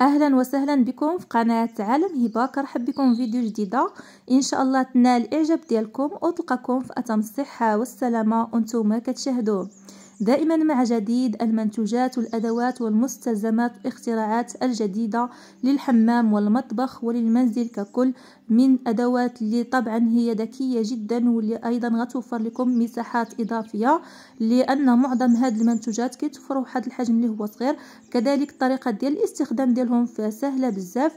اهلا وسهلا بكم في قناه عالم هبه كنرحب بكم فيديو جديده ان شاء الله تنال الاعجاب ديالكم وتلقاكم في اتم الصحه والسلامه وانتم كتشاهدوه دائما مع جديد المنتوجات والأدوات والمستلزمات والاختراعات الجديدة للحمام والمطبخ وللمنزل ككل من أدوات اللي طبعا هي ذكية جدا واللي أيضا غتوفر لكم مساحات إضافية لأن معظم هاد المنتوجات كيتوفر واحد الحجم اللي هو صغير كذلك الطريقة ديال الاستخدام ديالهم فسهلة بزاف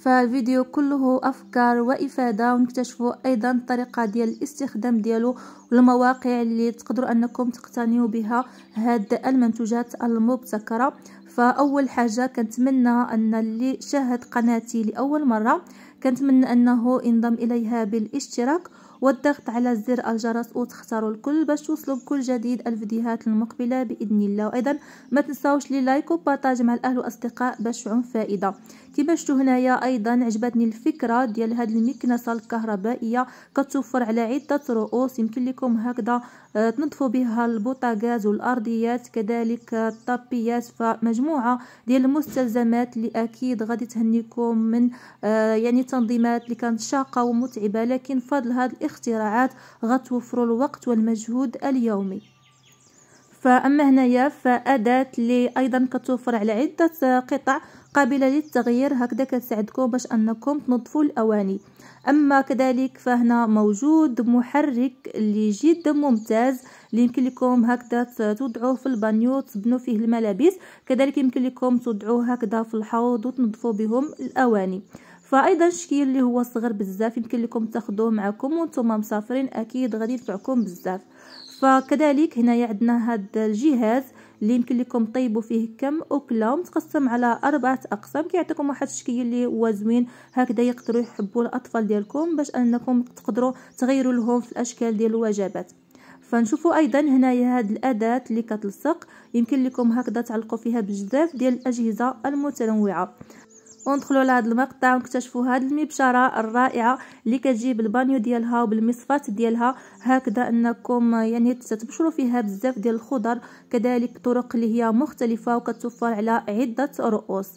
فالفيديو كله افكار وافاده ونكتشفوا ايضا الطريقه ديال الاستخدام ديالو والمواقع اللي تقدروا انكم تقتنيوا بها هاد المنتوجات المبتكره فاول حاجه كنتمنى ان اللي شاهد قناتي لاول مره كنتمنى انه ينضم اليها بالاشتراك والضغط على زر الجرس وتختاروا الكل باش توصلوا بكل جديد الفيديوهات المقبله باذن الله وايضا ما تنساوش لي لايك وبارطاج مع الاهل والاصدقاء باش تعم فائده كما شفتوا هنايا ايضا عجبتني الفكره ديال هذه المكنسه الكهربائيه كتوفر على عده رؤوس يمكن لكم هكذا آه، تنظفوا بها البوطاغاز والارضيات كذلك الطابيات فمجموعه ديال المستلزمات اللي اكيد غادي تهنيكم من آه، يعني تنظيمات اللي كانت شاقه ومتعبه لكن فضل هذا الاختراعات غتوفروا الوقت والمجهود اليومي فاما هنايا فاداه اللي ايضا كتوفر على عده قطع قابله للتغيير هكذا كتساعدكم باش انكم تنظفوا الاواني اما كذلك فهنا موجود محرك اللي جدا ممتاز اللي يمكن لكم هكذا توضعوه في البانيو تبنوا فيه الملابس كذلك يمكن لكم توضعوه هكذا في الحوض وتنظفوا بهم الاواني فايضا الشكير اللي هو صغير بزاف يمكن لكم تاخذوه معكم وانتم مسافرين اكيد غادي ينفعكم بزاف فكذلك هنايا عندنا هذا الجهاز اللي يمكن لكم طيبوا فيه كم اكله متقسم على اربعه اقسام كيعطيكم واحد الشكل اللي هو زوين هكذا يقدروا يحبوا الاطفال ديالكم باش انكم تقدروا تغيروا لهم في الاشكال ديال الوجبات فنشوفوا ايضا هنايا هاد الاداه اللي كتلصق يمكن لكم هكذا تعلقوا فيها بزاف ديال الاجهزه المتنوعه وندخلوا لهاد المقطع ونكتشفوا هاد المبشره الرائعه اللي كتجي بالبانيو ديالها وبالمصفات ديالها هكذا انكم يعني تتبشروا فيها بزاف ديال الخضر كذلك طرق اللي هي مختلفه وكتوفر على عده رؤوس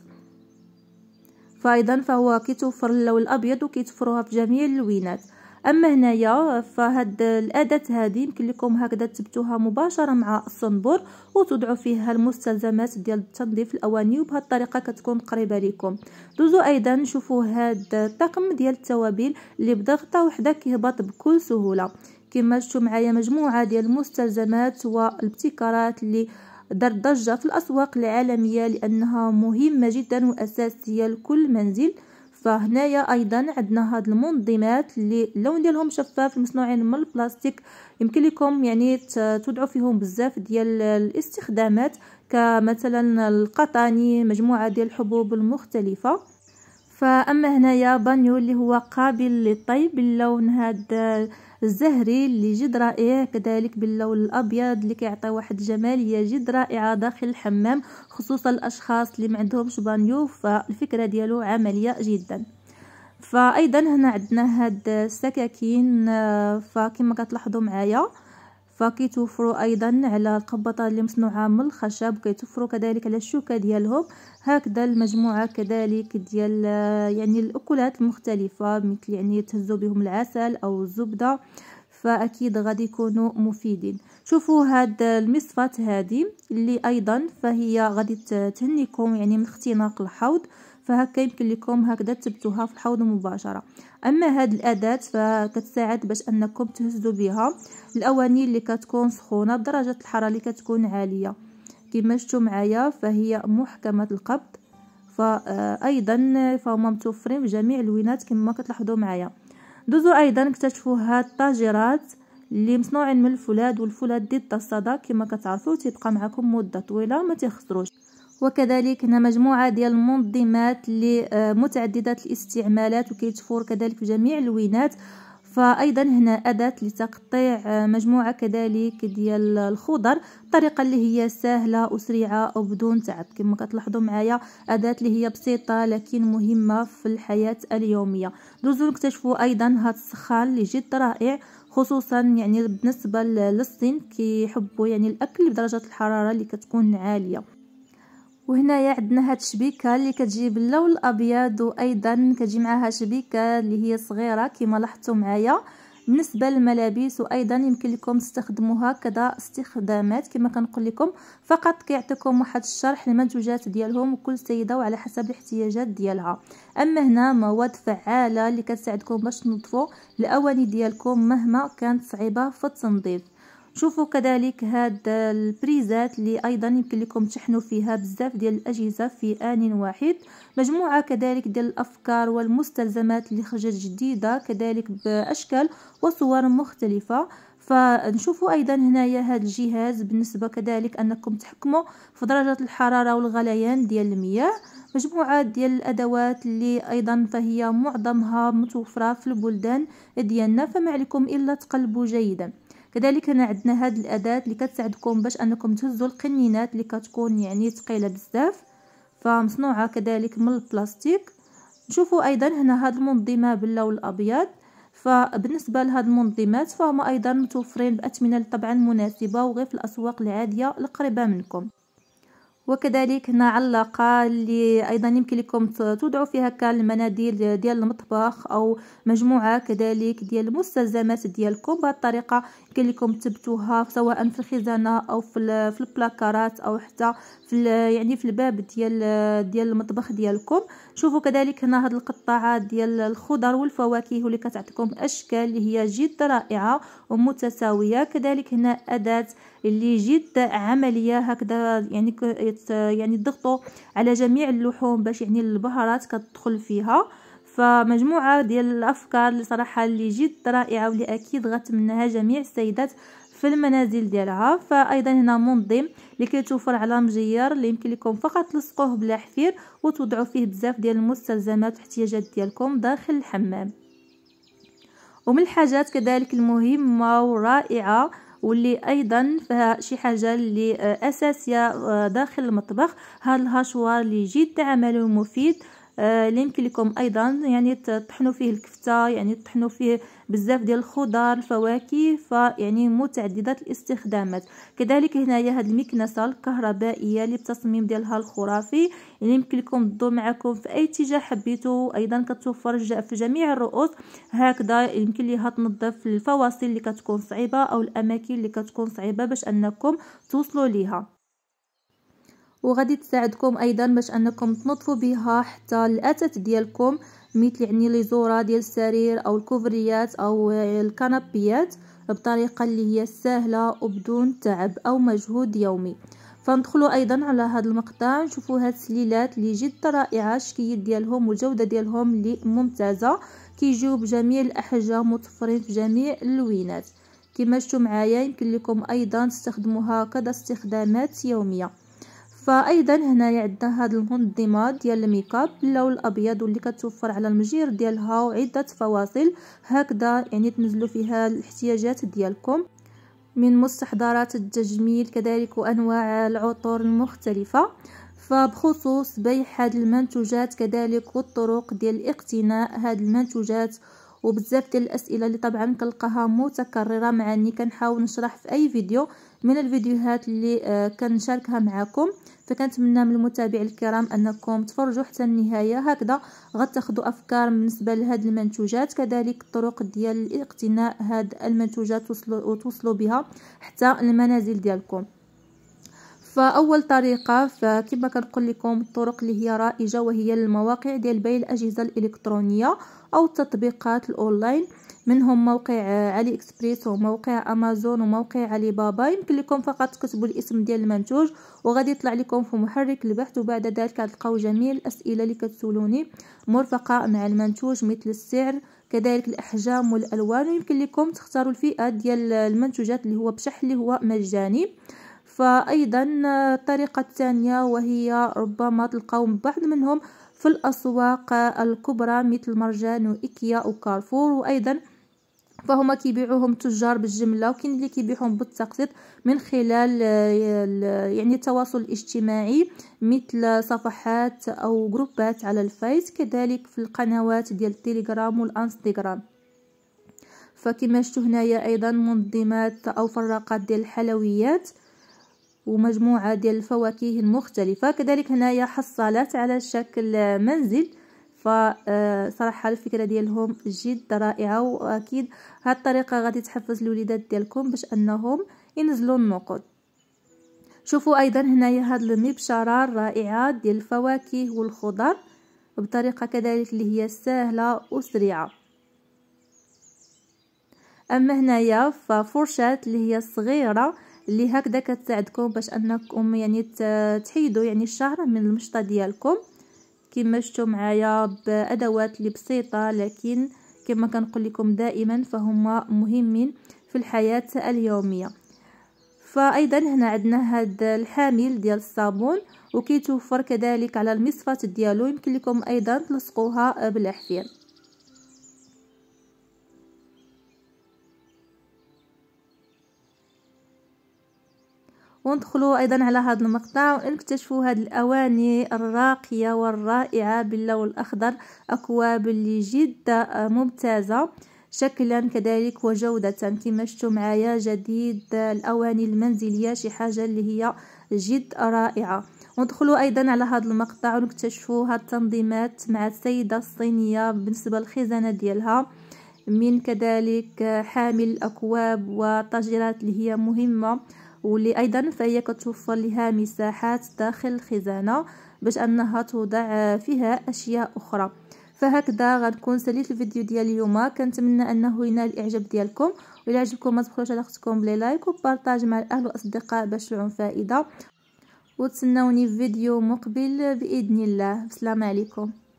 فايضا فهو كيتوفر اللون الابيض وكيتوفروها في جميع اللوينات اما هنايا فهاد الاداه هذه يمكن لكم هكذا تثبتوها مباشره مع الصنبور وتضعوا فيها المستلزمات ديال تنظيف الاواني وبهذه الطريقه كتكون قريبه لكم دوزو ايضا شوفوا هاد الطقم ديال التوابل اللي بضغطه وحده كيهبط بكل سهوله كما شفتوا معايا مجموعه ديال المستلزمات والابتكارات اللي دار ضجه في الاسواق العالميه لانها مهمه جدا واساسيه لكل منزل فهنايا ايضا عندنا هاد المنظمات اللي اللون ديالهم شفاف مصنوعين من البلاستيك يمكن لكم يعني تودعوا فيهم بزاف ديال الاستخدامات كمثلا القطاني مجموعه ديال الحبوب المختلفه فاما هنايا بانيو اللي هو قابل للطي باللون هذا الزهري اللي جد رائع كذلك باللون الابيض اللي كيعطي واحد الجماليه جد رائعه داخل الحمام خصوصا الاشخاص اللي ما عندهمش بانيو فالفكره ديالو عمليه جدا فايضا هنا عندنا هاد السكاكين آه، فكما كتلاحظوا معايا فكيتوفروا ايضا على القبطه اللي مصنوعه من الخشب كيتوفروا كذلك على الشوكه ديالهم هكذا المجموعه كذلك ديال آه، يعني الاكلات المختلفه مثل يعني تهزوا بهم العسل او الزبده فاكيد غادي يكونوا مفيدين شوفوا هاد المصفات هذه اللي ايضا فهي غادي تهنيكم يعني من اختناق الحوض فهكا يمكن لكم هكذا تثبتوها في الحوض مباشره اما هاد الاداه فكتساعد باش انكم تهزوا بها الاواني اللي كتكون سخونه بدرجه الحراره اللي كتكون عاليه كما شفتوا معايا فهي محكمه القبض فايضا آه، فهما متوفرين في جميع الوينات كما كتلاحظوا معايا دوزو ايضا اكتشفوا هاد الطاجرات اللي مصنوعين من الفولاذ والفولاذ ضد الصدى كما كتعرفوا تيبقى معكم مده طويله ما تيخسروش وكذلك هنا مجموعه ديال المنظمات آه، متعدده الاستعمالات وكيتفور كذلك في جميع الوينات فايضا هنا اداه لتقطيع آه، مجموعه كذلك ديال الخضر طريقه اللي هي سهله وسريعه وبدون تعب كما كتلاحظوا معايا اداه اللي هي بسيطه لكن مهمه في الحياه اليوميه دوزو نكتشفوا ايضا هذا السخان اللي جد رائع خصوصا يعني بالنسبه للصين كيحبوا يعني الاكل بدرجه الحراره اللي كتكون عاليه وهنايا عندنا هاد الشبيكه اللي كتجي باللون الابيض وايضا كتجي معها شبيكه اللي هي صغيره كما لاحظتوا معايا بالنسبه للملابس وايضا يمكن لكم تستخدموها كذا استخدامات كما كنقول لكم فقط كيعطيكم واحد الشرح للمنتوجات ديالهم وكل سيده وعلى حسب الاحتياجات ديالها اما هنا مواد فعاله اللي كتساعدكم باش تنظفوا الاواني ديالكم مهما كانت صعيبه في التنظيف شوفوا كذلك هاد البريزات اللي ايضا يمكن لكم تشحنوا فيها بزاف ديال الاجهزه في ان واحد مجموعه كذلك ديال الافكار والمستلزمات اللي خرجت جديده كذلك باشكال وصور مختلفه فنشوفوا ايضا هنايا هذا الجهاز بالنسبه كذلك انكم تحكموا في درجه الحراره والغليان ديال المياه مجموعه ديال الادوات اللي ايضا فهي معظمها متوفره في البلدان ديالنا فما عليكم الا تقلبوا جيدا كذلك هنا عندنا هاد الاداه اللي كتساعدكم باش انكم تهزوا القنينات اللي كتكون يعني ثقيله بزاف فمصنوعه كذلك من البلاستيك نشوفوا ايضا هنا هاد المنظمه باللون الابيض فبالنسبه لهاد المنظمات فهما ايضا متوفرين باثمنه طبعا مناسبه وغير في الاسواق العاديه القريبه منكم وكذلك هنا علقة اللي أيضا يمكن لكم توضعوا فيها كالمناديل ديال المطبخ أو مجموعة كذلك ديال المستلزمات ديالكم بهذه الطريقة يمكن لكم تبتوها سواء في الخزانة أو في البلاكارات أو حتى في يعني في الباب ديال ديال المطبخ ديالكم شوفوا كذلك هنا هاد القطاعات ديال الخضر والفواكه واللي كتعطيكم اشكال اللي هي جد رائعه ومتساويه كذلك هنا اداه اللي جد عمليه هكذا يعني يعني ضغطوا على جميع اللحوم باش يعني البهارات كتدخل فيها فمجموعه ديال الافكار اللي صراحه اللي جد رائعه واللي اكيد غتمناها جميع السيدات في المنازل ديالها فايضا هنا منظم لكي كيتوفر على مجير اللي يمكن لكم فقط تلصقوه بلا حفير وتوضعوا فيه بزاف ديال المستلزمات والاحتياجات ديالكم داخل الحمام ومن الحاجات كذلك المهمه ورائعه واللي ايضا فيها شي حاجه اللي آه، اساسيه آه، داخل المطبخ هاد الهشوار اللي جد عمله مفيد آه، اللي يمكن لكم ايضا يعني تطحنوا فيه الكفته يعني تطحنوا فيه بزاف ديال الخضار الفواكه فيعني متعدده الاستخدامات كذلك هنايا هاد المكنسه الكهربائيه اللي بتصميم ديالها الخرافي يعني يمكن لكم تضو معكم في اي اتجاه حبيتو ايضا كتوفر في جميع الرؤوس هكذا يمكن ليها تنظف الفواصل اللي كتكون صعيبه او الاماكن اللي كتكون صعيبه باش انكم توصلوا ليها وغادي تساعدكم ايضا باش انكم تنظفوا بها حتى الاثاث ديالكم مثل يعني لي زوره ديال السرير او الكوفريات او الكنبيات بطريقه اللي هي سهله وبدون تعب او مجهود يومي فندخلوا ايضا على هذا المقطع نشوفوا هاد السليلات اللي جد رائعه الشكيات ديالهم والجوده ديالهم اللي ممتازه كيجيو بجميع الاحجام متفرين في جميع اللوينات كما شفتوا معايا يمكن لكم ايضا تستخدموها كذا استخدامات يوميه فايضا هنايا عندنا هاد المنظمه ديال الميك اب اللون الابيض واللي كتوفر على المجير ديالها عده فواصل هكذا يعني تنزلوا فيها الاحتياجات ديالكم من مستحضرات التجميل كذلك وانواع العطور المختلفه فبخصوص بيع هاد المنتوجات كذلك والطرق ديال اقتناء هاد المنتوجات وبزاف ديال الاسئله اللي طبعا كنلقاها متكرره مع كنحاول نشرح في اي فيديو من الفيديوهات اللي آه، كنشاركها معكم فكنتمنى من المتابعين الكرام انكم تفرجوا حتى النهايه هكذا غتاخذوا افكار بالنسبه لهاد المنتوجات كذلك الطرق ديال اقتناء هاد المنتوجات وتوصلوا بها حتى المنازل ديالكم فاول طريقه فكما كنقول لكم الطرق اللي هي رائجه وهي المواقع ديال بيع الاجهزه الالكترونيه او التطبيقات الاونلاين منهم موقع علي آه، اكسبريس وموقع امازون وموقع علي بابا يمكن لكم فقط تكتبوا الاسم ديال المنتوج وغادي يطلع لكم في محرك البحث وبعد ذلك غتلقاو جميع الاسئله اللي كتسولوني مرفقه مع المنتوج مثل السعر كذلك الاحجام والالوان ويمكن لكم تختاروا الفئه ديال المنتوجات اللي هو بشح اللي هو مجاني فايضا الطريقه الثانيه وهي ربما تلقاو بعض منهم في الاسواق الكبرى مثل مرجان وايكيا وكارفور وايضا فهما كيبيعوهم تجار بالجمله وكاين اللي كيبيعهم بالتقسيط من خلال آه، يعني التواصل الاجتماعي مثل صفحات او جروبات على الفيس كذلك في القنوات ديال التليجرام والانستغرام فكما شفتوا هنايا ايضا منظمات او فراقات ديال الحلويات ومجموعه ديال الفواكه المختلفه كذلك هنايا حصالات على شكل منزل فصراحه الفكره ديالهم جد رائعه واكيد هاد الطريقه غادي تحفز الوليدات ديالكم باش انهم ينزلوا النقود شوفوا ايضا هنايا هاد المبشره الرائعه ديال الفواكه والخضر بطريقه كذلك اللي هي سهله وسريعه اما هنايا ففرشات اللي هي صغيره اللي هكذا كتساعدكم باش انكم يعني تحيدوا يعني الشعر من المشطه ديالكم كما شفتوا معايا بادوات اللي بسيطه لكن كما كنقول لكم دائما فهما مهمين في الحياه اليوميه فايضا هنا عندنا هذا الحامل ديال الصابون وكيتوفر كذلك على المصفات ديالو يمكن لكم ايضا تلصقوها بالحفير وندخلوا أيضا على هذا المقطع ونكتشفوا هذه الأواني الراقية والرائعة باللون الأخضر أكواب اللي جد ممتازة شكلا كذلك وجودة كما شفتوا معايا جديد الأواني المنزلية شي حاجة اللي هي جد رائعة وندخلوا أيضا على هذا المقطع ونكتشفوا هاد التنظيمات مع السيدة الصينية بالنسبة للخزانة ديالها من كذلك حامل الأكواب وطاجرات اللي هي مهمة واللي ايضا فهي كتوفر لها مساحات داخل الخزانه باش انها توضع فيها اشياء اخرى فهكذا غنكون ساليت الفيديو ديال اليوم كنتمنى انه ينال الاعجاب ديالكم والى عجبكم ما تبخلوش على اختكم بلي لايك وبارطاج مع الاهل والاصدقاء باش تعم فائده وتسناوني في فيديو مقبل باذن الله السلام عليكم